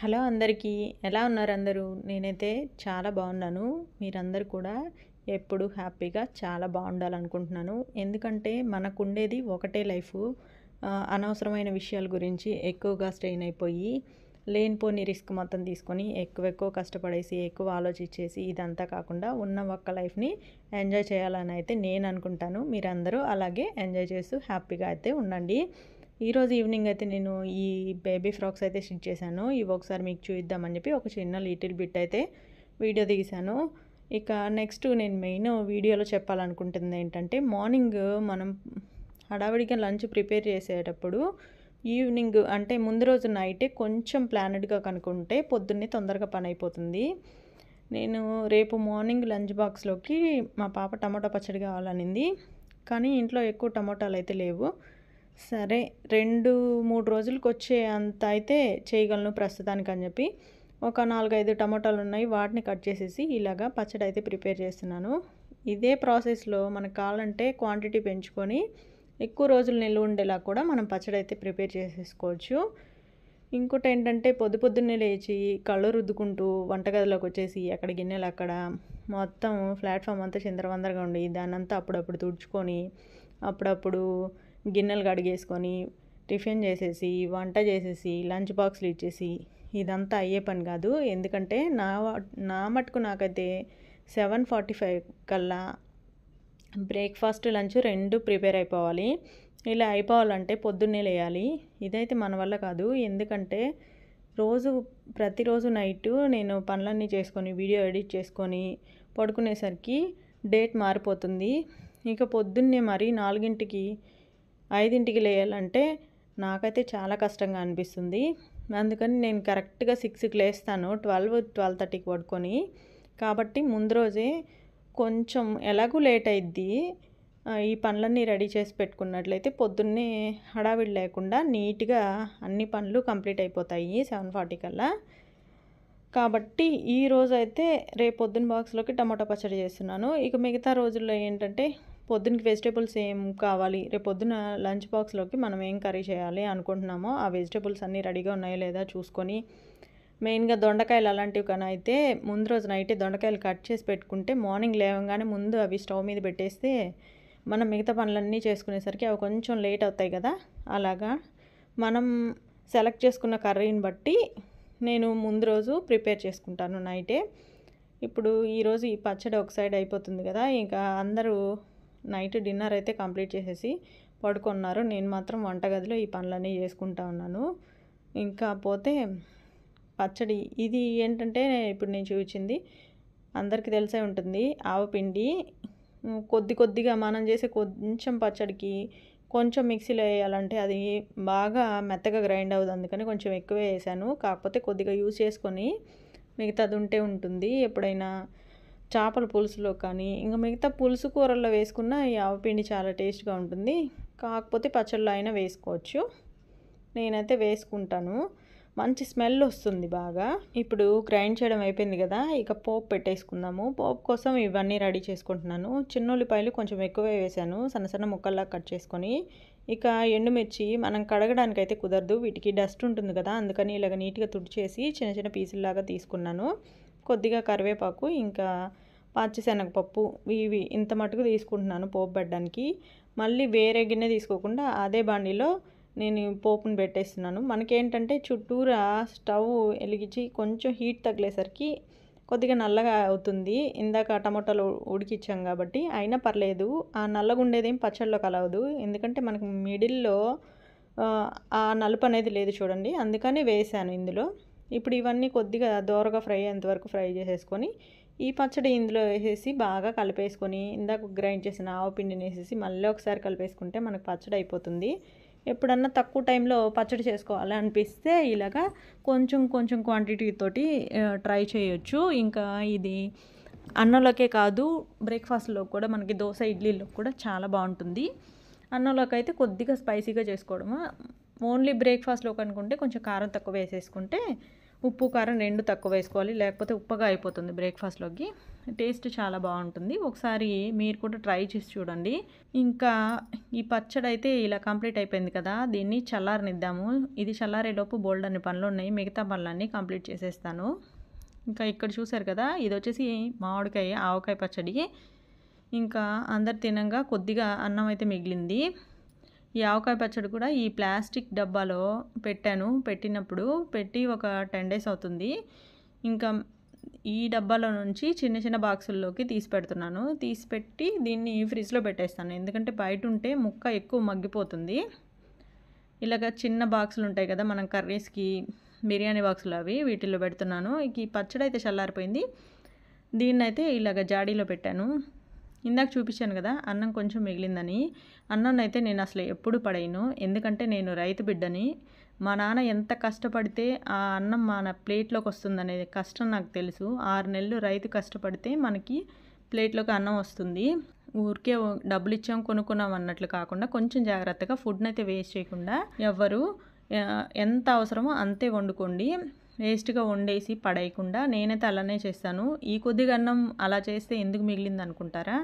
hello అందరికీ ఎలా ఉన్నారు అందరూ నేనైతే చాలా బాగున్నాను మీరందరూ కూడా ఎప్పుడు హ్యాపీగా చాలా బాగుండాలనుకుంటున్నాను ఎందుకంటే మనకుండేది ఒకటే లైఫ్ అనవసరమైన విషయాల గురించి ఎక్కువగా స్ట్రెయిన్ అయిపోయి లేనిపోని రిస్క్ మొత్తం తీసుకొని ఎక్కువ ఎక్కువ కష్టపడేసి ఎక్కువ ఆలోచించేసి ఇదంతా కాకుండా ఉన్న ఒక్క లైఫ్ని ఎంజాయ్ చేయాలని అయితే నేను అనుకుంటాను మీరందరూ అలాగే ఎంజాయ్ చేస్తూ హ్యాపీగా అయితే ఉండండి ఈరోజు ఈవినింగ్ అయితే నేను ఈ బేబీ ఫ్రాక్స్ అయితే స్టిచ్ చేశాను ఇవి ఒకసారి మీకు చూద్దామని చెప్పి ఒక చిన్న లిటిల్ బిట్ అయితే వీడియో తీశాను ఇక నెక్స్ట్ నేను మెయిన్ వీడియోలో చెప్పాలనుకుంటుంది ఏంటంటే మార్నింగ్ మనం హడావిడిగా లంచ్ ప్రిపేర్ చేసేటప్పుడు ఈవినింగ్ అంటే ముందు రోజు నైటే కొంచెం ప్లానెడ్గా కనుక్కుంటే పొద్దున్నే తొందరగా పని అయిపోతుంది నేను రేపు మార్నింగ్ లంచ్ బాక్స్లోకి మా పాప టమాటా పచ్చడి కావాలనింది కానీ ఇంట్లో ఎక్కువ టమాటాలు అయితే లేవు సరే రెండు మూడు రోజులకు వచ్చే అంత అయితే చేయగలను ప్రస్తుతానికి అని చెప్పి ఒక నాలుగైదు టమాటాలు ఉన్నాయి వాటిని కట్ చేసేసి ఇలాగా పచ్చడి అయితే ప్రిపేర్ చేస్తున్నాను ఇదే ప్రాసెస్లో మనకు కావాలంటే క్వాంటిటీ పెంచుకొని ఎక్కువ రోజులు నిల్వ ఉండేలా కూడా మనం పచ్చడి అయితే ప్రిపేర్ చేసేసుకోవచ్చు ఇంకోటి ఏంటంటే పొద్దు పొద్దున్నే లేచి కళ్ళు రుద్దుకుంటూ వంటగదిలోకి వచ్చేసి అక్కడ గిన్నెలు అక్కడ మొత్తం ప్లాట్ఫామ్ అంతా చిందరవందరగా ఉండి దాన్నంతా అప్పుడప్పుడు తుడుచుకొని అప్పుడప్పుడు గిన్నెలు కడిగేసుకొని టిఫిన్ చేసేసి వంట చేసేసి లంచ్ బాక్స్లు ఇచ్చేసి ఇదంతా అయ్యే పని కాదు ఎందుకంటే నా నా మటుకు నాకైతే సెవెన్ ఫార్టీ ఫైవ్ కల్లా బ్రేక్ఫాస్ట్ లంచ్ రెండు ప్రిపేర్ అయిపోవాలి ఇలా అయిపోవాలంటే పొద్దున్నే లేయాలి ఇదైతే మన వల్ల కాదు ఎందుకంటే రోజు ప్రతిరోజు నైట్ నేను పనులన్నీ చేసుకొని వీడియో ఎడిట్ చేసుకొని పడుకునేసరికి డేట్ మారిపోతుంది ఇక పొద్దున్నే మరి నాలుగింటికి ఐదింటికి లేయాలంటే నాకైతే చాలా కష్టంగా అనిపిస్తుంది అందుకని నేను కరెక్ట్గా సిక్స్కి లేస్తాను ట్వెల్వ్ ట్వెల్వ్ థర్టీకి పడుకొని కాబట్టి ముందు రోజే కొంచెం ఎలాగూ లేట్ అయిద్ది ఈ పనులన్నీ రెడీ చేసి పెట్టుకున్నట్లయితే పొద్దున్నే హడావిడి లేకుండా నీట్గా అన్ని పనులు కంప్లీట్ అయిపోతాయి సెవెన్ ఫార్టీ కల్లా కాబట్టి ఈ రోజైతే రేపు పొద్దున్న బాక్స్లోకి టమాటో పచ్చడి చేస్తున్నాను ఇక మిగతా రోజుల్లో ఏంటంటే పొద్దునకి వెజిటేబుల్స్ ఏం కావాలి రేపు పొద్దున లంచ్ బాక్స్లోకి మనం ఏం కర్రీ చేయాలి అనుకుంటున్నామో ఆ వెజిటేబుల్స్ అన్నీ రెడీగా ఉన్నాయో లేదా చూసుకొని మెయిన్గా దొండకాయలు అలాంటివి కానీ అయితే ముందు రోజు నైటే దొండకాయలు కట్ చేసి పెట్టుకుంటే మార్నింగ్ లేవగానే ముందు అవి స్టవ్ మీద పెట్టేస్తే మనం మిగతా పనులన్నీ చేసుకునేసరికి అవి కొంచెం లేట్ అవుతాయి కదా అలాగా మనం సెలెక్ట్ చేసుకున్న కర్రీని బట్టి నేను ముందు రోజు ప్రిపేర్ చేసుకుంటాను నైటే ఇప్పుడు ఈరోజు ఈ పచ్చడి ఒక సైడ్ అయిపోతుంది కదా ఇంకా అందరూ నైట్ డిన్నర్ అయితే కంప్లీట్ చేసేసి పడుకున్నారు నేను మాత్రం వంటగదిలో ఈ పనులన్నీ చేసుకుంటా ఉన్నాను ఇంకా పోతే పచ్చడి ఇది ఏంటంటే ఇప్పుడు నేను చూపించింది అందరికీ తెలిసే ఉంటుంది ఆవపిండి కొద్ది కొద్దిగా మనం చేసే కొంచెం పచ్చడికి కొంచెం మిక్సీలో వేయాలంటే అది బాగా మెత్తగా గ్రైండ్ అవుతుంది అందుకని కొంచెం ఎక్కువే వేసాను కాకపోతే కొద్దిగా యూజ్ చేసుకొని మిగతాది ఉంటే ఉంటుంది ఎప్పుడైనా చేపల పులుసులో కానీ ఇంకా మిగతా పులుసు కూరల్లో వేసుకున్న ఈ ఆవపిండి చాలా టేస్ట్గా ఉంటుంది కాకపోతే పచ్చళ్ళు అయినా వేసుకోవచ్చు నేనైతే వేసుకుంటాను మంచి స్మెల్ వస్తుంది బాగా ఇప్పుడు గ్రైండ్ చేయడం అయిపోయింది కదా ఇక పోపు పెట్టేసుకుందాము పోపు కోసం ఇవన్నీ రెడీ చేసుకుంటున్నాను చిన్న ఉల్లిపాయలు కొంచెం ఎక్కువే వేసాను సన్న సన్న ముక్కల్లా కట్ చేసుకొని ఇక ఎండుమిర్చి మనం కడగడానికి అయితే కుదరదు వీటికి డస్ట్ ఉంటుంది కదా అందుకని ఇలాగ నీట్గా తుడిచేసి చిన్న చిన్న పీసుల్లాగా తీసుకున్నాను కొద్దిగా కరివేపాకు ఇంకా పచ్చిశనగపప్పు ఇవి ఇంత మటుకు తీసుకుంటున్నాను పోపు పెట్టడానికి మళ్ళీ వేరే గిన్నె తీసుకోకుండా అదే బాండిలో నేను పోపును పెట్టేస్తున్నాను మనకేంటంటే చుట్టూరా స్టవ్ వెలిగించి కొంచెం హీట్ తగిలేసరికి కొద్దిగా నల్లగా అవుతుంది ఇందాక టమాటాలు ఉడికిచ్చాం కాబట్టి అయినా పర్లేదు ఆ నల్లగా ఉండేదేం పచ్చళ్ళు కలవదు ఎందుకంటే మనకు మిడిల్లో ఆ నలుపు అనేది లేదు చూడండి అందుకని వేశాను ఇందులో ఇప్పుడు ఇవన్నీ కొద్దిగా దోరగా ఫ్రై అయ్యేంతవరకు ఫ్రై చేసేసుకొని ఈ పచ్చడి ఇందులో వేసేసి బాగా కలిపేసుకొని ఇందాక గ్రైండ్ చేసిన ఆవు పిండిని వేసేసి మళ్ళీ ఒకసారి కలిపేసుకుంటే మనకు పచ్చడి అయిపోతుంది ఎప్పుడన్నా తక్కువ టైంలో పచ్చడి చేసుకోవాలి అనిపిస్తే ఇలాగా కొంచెం కొంచెం క్వాంటిటీతోటి ట్రై చేయొచ్చు ఇంకా ఇది అన్నంలోకే కాదు బ్రేక్ఫాస్ట్లో కూడా మనకి దోశ ఇడ్లీలో కూడా చాలా బాగుంటుంది అన్నంలోకి అయితే కొద్దిగా స్పైసీగా చేసుకోవడము ఓన్లీ బ్రేక్ఫాస్ట్లోకి అనుకుంటే కొంచెం కారం తక్కువ వేసేసుకుంటే ఉప్పు కారం రెండు తక్కువ వేసుకోవాలి లేకపోతే ఉప్పగా అయిపోతుంది బ్రేక్ఫాస్ట్లోకి టేస్ట్ చాలా బాగుంటుంది ఒకసారి మీరు కూడా ట్రై చేసి చూడండి ఇంకా ఈ పచ్చడి అయితే ఇలా కంప్లీట్ అయిపోయింది కదా దీన్ని చల్లారనిద్దాము ఇది చల్లారేలోపు బోల్డ్ అనే పనులు ఉన్నాయి మిగతా పనులన్నీ కంప్లీట్ చేసేస్తాను ఇంకా ఇక్కడ చూసారు కదా ఇది వచ్చేసి మామిడికాయ ఆవకాయ పచ్చడి ఇంకా అందరు తినంగా కొద్దిగా అన్నం అయితే మిగిలింది ఈ ఆవకాయ పచ్చడి కూడా ఈ ప్లాస్టిక్ డబ్బాలో పెట్టాను పెట్టినప్పుడు పెట్టి ఒక టెన్ డేస్ అవుతుంది ఇంకా ఈ డబ్బాలో నుంచి చిన్న చిన్న బాక్సుల్లోకి తీసి పెడుతున్నాను తీసి పెట్టి దీన్ని ఫ్రిడ్జ్లో పెట్టేస్తాను ఎందుకంటే బయట ఉంటే ముక్క ఎక్కువ మగ్గిపోతుంది ఇలాగ చిన్న బాక్సులు ఉంటాయి కదా మనం కర్రీస్కి బిర్యానీ బాక్సులు అవి వీటిల్లో పెడుతున్నాను ఈ పచ్చడి అయితే చల్లారిపోయింది దీన్నైతే ఇలాగ జాడీలో పెట్టాను ఇందాక చూపించాను కదా అన్నం కొంచెం మిగిలిందని అన్నం అయితే నేను అసలు ఎప్పుడు పడేయను ఎందుకంటే నేను రైతు బిడ్డని మా నాన్న ఎంత కష్టపడితే ఆ అన్నం మన ప్లేట్లోకి వస్తుందనేది కష్టం నాకు తెలుసు ఆరు నెలలు రైతు కష్టపడితే మనకి ప్లేట్లోకి అన్నం వస్తుంది ఊరికే డబ్బులు ఇచ్చాం కొనుక్కున్నాం అన్నట్లు కాకుండా కొంచెం జాగ్రత్తగా ఫుడ్ని అయితే వేస్ట్ చేయకుండా ఎవ్వరు ఎంత అవసరమో అంతే వండుకోండి వేస్ట్గా వండేసి పడేయకుండా నేనైతే అలానే చేస్తాను ఈ కొద్దిగా అన్నం అలా చేస్తే ఎందుకు మిగిలింది అనుకుంటారా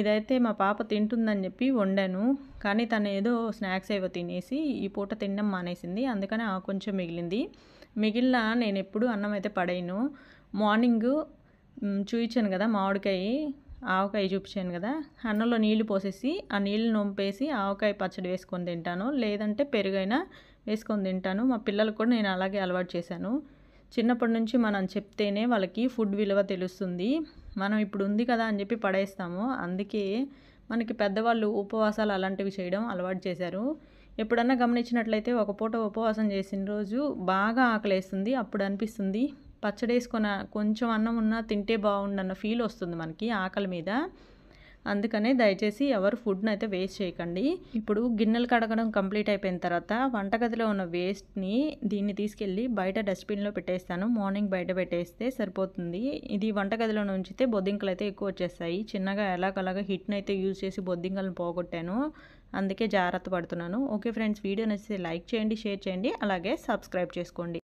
ఇదైతే మా పాప తింటుందని చెప్పి వండాను కానీ తను ఏదో స్నాక్స్ ఏవో తినేసి ఈ పూట తినడం మానేసింది అందుకని ఆ కొంచెం మిగిలింది మిగిలిన నేను ఎప్పుడు అన్నం అయితే పడేయను మార్నింగ్ చూయించాను కదా మామిడికాయ ఆవకాయ చూపించాను కదా అన్నంలో నీళ్లు పోసేసి ఆ నీళ్ళు నొంపేసి ఆవకాయ పచ్చడి వేసుకొని తింటాను లేదంటే పెరుగైనా వేసుకొని తింటాను మా పిల్లలకు కూడా నేను అలాగే అలవాటు చేశాను చిన్నప్పటి నుంచి మనం చెప్తేనే వాళ్ళకి ఫుడ్ విలువ తెలుస్తుంది మనం ఇప్పుడు ఉంది కదా అని చెప్పి పడేస్తాము అందుకే మనకి పెద్దవాళ్ళు ఉపవాసాలు అలాంటివి చేయడం అలవాటు చేశారు ఎప్పుడన్నా గమనించినట్లయితే ఒక పూట ఉపవాసం చేసిన రోజు బాగా ఆకలేస్తుంది అప్పుడు అనిపిస్తుంది వేసుకున్న కొంచెం అన్నం ఉన్నా తింటే బాగుండన్న ఫీల్ వస్తుంది మనకి ఆకలి మీద అందుకనే దయచేసి ఎవరు ఫుడ్ని అయితే వేస్ట్ చేయకండి ఇప్పుడు గిన్నెలు కడగడం కంప్లీట్ అయిపోయిన తర్వాత వంటగదిలో ఉన్న వేస్ట్ని దీన్ని తీసుకెళ్ళి బయట డస్ట్బిన్లో పెట్టేస్తాను మార్నింగ్ బయట పెట్టేస్తే సరిపోతుంది ఇది వంటగదిలో ఉంచితే బొద్దింకలు అయితే ఎక్కువ వచ్చేస్తాయి చిన్నగా ఎలాగలాగా హిట్ని అయితే యూజ్ చేసి బొద్దింకలను పోగొట్టాను అందుకే జాగ్రత్త పడుతున్నాను ఓకే ఫ్రెండ్స్ వీడియో నచ్చితే లైక్ చేయండి షేర్ చేయండి అలాగే సబ్స్క్రైబ్ చేసుకోండి